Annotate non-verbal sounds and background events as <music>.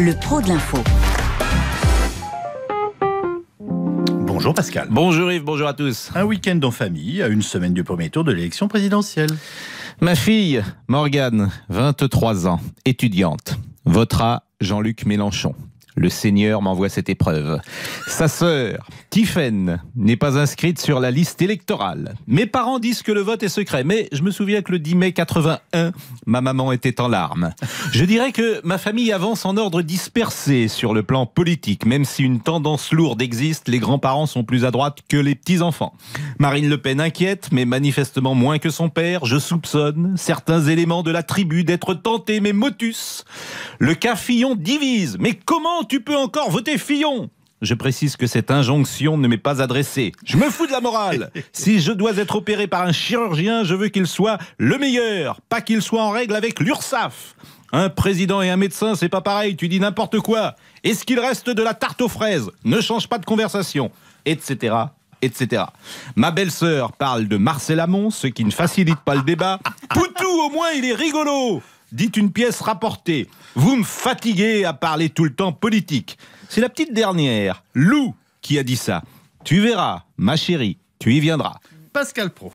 le pro de l'info. Bonjour Pascal. Bonjour Yves, bonjour à tous. Un week-end en famille, à une semaine du premier tour de l'élection présidentielle. Ma fille, Morgane, 23 ans, étudiante, votera Jean-Luc Mélenchon. Le Seigneur m'envoie cette épreuve. Sa sœur, Tiphaine, n'est pas inscrite sur la liste électorale. Mes parents disent que le vote est secret, mais je me souviens que le 10 mai 81, ma maman était en larmes. Je dirais que ma famille avance en ordre dispersé sur le plan politique, même si une tendance lourde existe, les grands-parents sont plus à droite que les petits-enfants. Marine Le Pen inquiète, mais manifestement moins que son père. Je soupçonne certains éléments de la tribu d'être tentés, mais motus. Le cafillon divise. Mais comment tu peux encore voter Fillon je précise que cette injonction ne m'est pas adressée. Je me fous de la morale. <laughs> Si je dois être opéré par un chirurgien, je veux qu'il soit le meilleur, pas qu'il soit en règle avec l'URSSAF Un président et un médecin, c'est pas pareil, tu dis n'importe quoi. Est-ce qu'il reste de la tarte aux fraises Ne change pas de conversation, etc. Etc. Ma belle-sœur parle de Marcel Amont, ce qui ne facilite pas le débat. <laughs> Poutou, au moins, il est rigolo dites une pièce rapportée. Vous me fatiguez à parler tout le temps politique. C'est la petite dernière, Lou, qui a dit ça. Tu verras, ma chérie, tu y viendras. Pascal Pro.